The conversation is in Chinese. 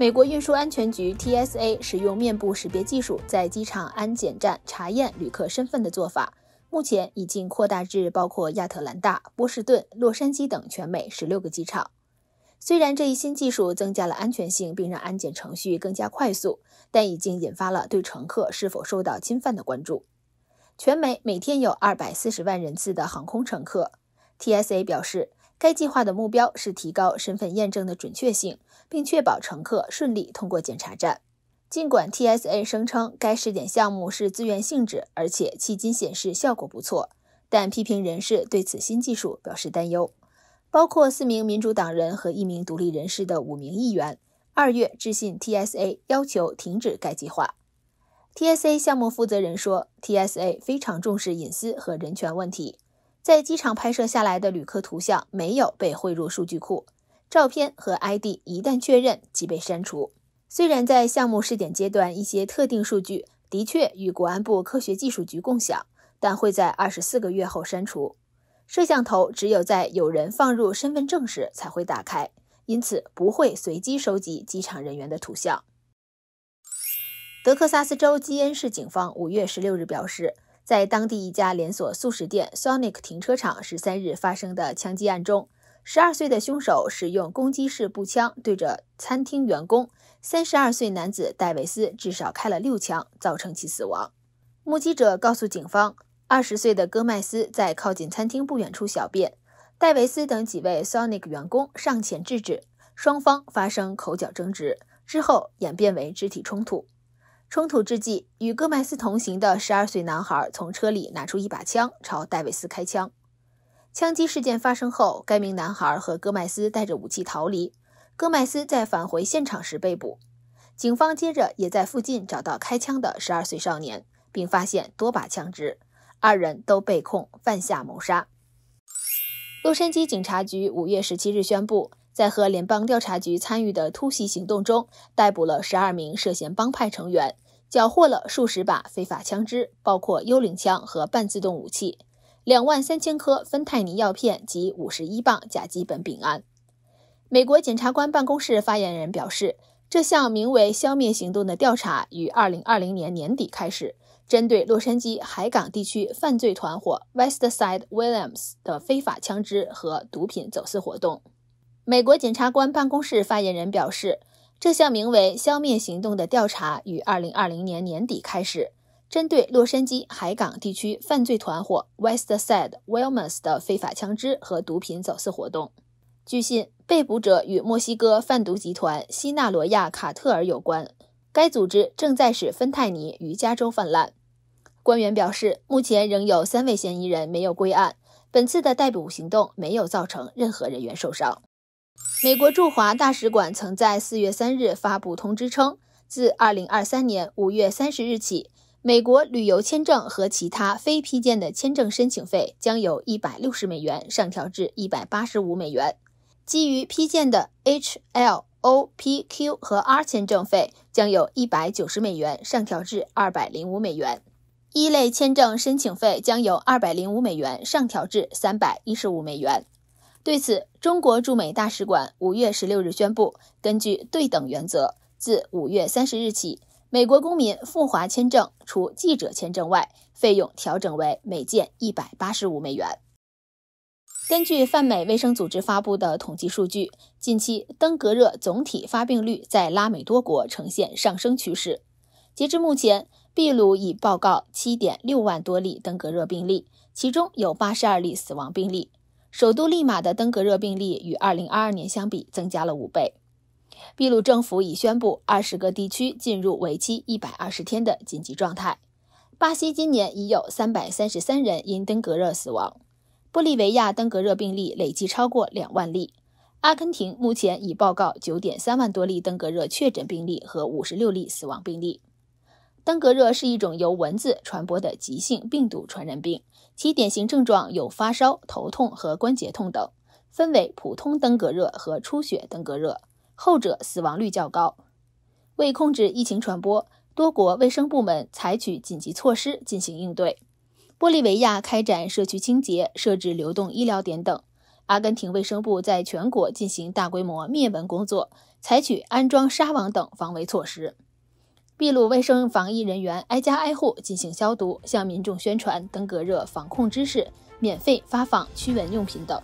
美国运输安全局 （TSA） 使用面部识别技术在机场安检站查验旅客身份的做法，目前已经扩大至包括亚特兰大、波士顿、洛杉矶等全美16个机场。虽然这一新技术增加了安全性，并让安检程序更加快速，但已经引发了对乘客是否受到侵犯的关注。全美每天有240万人次的航空乘客。TSA 表示。该计划的目标是提高身份验证的准确性，并确保乘客顺利通过检查站。尽管 TSA 声称该试点项目是自愿性质，而且迄今显示效果不错，但批评人士对此新技术表示担忧，包括四名民主党人和一名独立人士的五名议员。二月，致信 TSA 要求停止该计划。TSA 项目负责人说：“TSA 非常重视隐私和人权问题。”在机场拍摄下来的旅客图像没有被汇入数据库，照片和 ID 一旦确认即被删除。虽然在项目试点阶段，一些特定数据的确与国安部科学技术局共享，但会在二十四个月后删除。摄像头只有在有人放入身份证时才会打开，因此不会随机收集机场人员的图像。德克萨斯州基恩市警方五月十六日表示。在当地一家连锁素食店 Sonic 停车场，十三日发生的枪击案中，十二岁的凶手使用攻击式步枪对着餐厅员工。三十二岁男子戴维斯至少开了六枪，造成其死亡。目击者告诉警方，二十岁的戈麦斯在靠近餐厅不远处小便，戴维斯等几位 Sonic 员工上前制止，双方发生口角争执，之后演变为肢体冲突。冲突之际，与戈麦斯同行的12岁男孩从车里拿出一把枪，朝戴维斯开枪。枪击事件发生后，该名男孩和戈麦斯带着武器逃离。戈麦斯在返回现场时被捕，警方接着也在附近找到开枪的12岁少年，并发现多把枪支，二人都被控犯下谋杀。洛杉矶警察局五月十七日宣布。在和联邦调查局参与的突袭行动中，逮捕了十二名涉嫌帮派成员，缴获了数十把非法枪支，包括幽灵枪和半自动武器，两万三千颗芬太尼药片及五十一磅甲基苯丙胺。美国检察官办公室发言人表示，这项名为“消灭行动”的调查于二零二零年年底开始，针对洛杉矶海港地区犯罪团伙 Westside Williams 的非法枪支和毒品走私活动。美国检察官办公室发言人表示，这项名为“消灭行动”的调查于二零二零年年底开始，针对洛杉矶海港地区犯罪团伙 Westside Wilms 的非法枪支和毒品走私活动。据信，被捕者与墨西哥贩毒集团西纳罗亚卡特尔有关，该组织正在使芬太尼于加州泛滥。官员表示，目前仍有三位嫌疑人没有归案。本次的逮捕行动没有造成任何人员受伤。美国驻华大使馆曾在四月三日发布通知称，自二零二三年五月三十日起，美国旅游签证和其他非批件的签证申请费将由一百六十美元上调至一百八十五美元。基于批件的 H、L、O、P、Q 和 R 签证费将由一百九十美元上调至二百零五美元。一类签证申请费将由二百零五美元上调至三百一十五美元。对此，中国驻美大使馆五月十六日宣布，根据对等原则，自五月三十日起，美国公民赴华签证（除记者签证外），费用调整为每件一百八十五美元。根据泛美卫生组织发布的统计数据，近期登革热总体发病率在拉美多国呈现上升趋势。截至目前，秘鲁已报告七点六万多例登革热病例，其中有八十二例死亡病例。首都利马的登革热病例与二零二二年相比增加了五倍。秘鲁政府已宣布二十个地区进入为期一百二十天的紧急状态。巴西今年已有三百三十三人因登革热死亡。玻利维亚登革热病例累计超过两万例。阿根廷目前已报告九点三万多例登革热确诊病例和五十六例死亡病例。登革热是一种由蚊子传播的急性病毒传染病。其典型症状有发烧、头痛和关节痛等，分为普通登革热和出血登革热，后者死亡率较高。为控制疫情传播，多国卫生部门采取紧急措施进行应对。玻利维亚开展社区清洁、设置流动医疗点等；阿根廷卫生部在全国进行大规模灭蚊工作，采取安装纱网等防卫措施。秘鲁卫生防疫人员挨家挨户进行消毒，向民众宣传登革热防控知识，免费发放驱蚊用品等。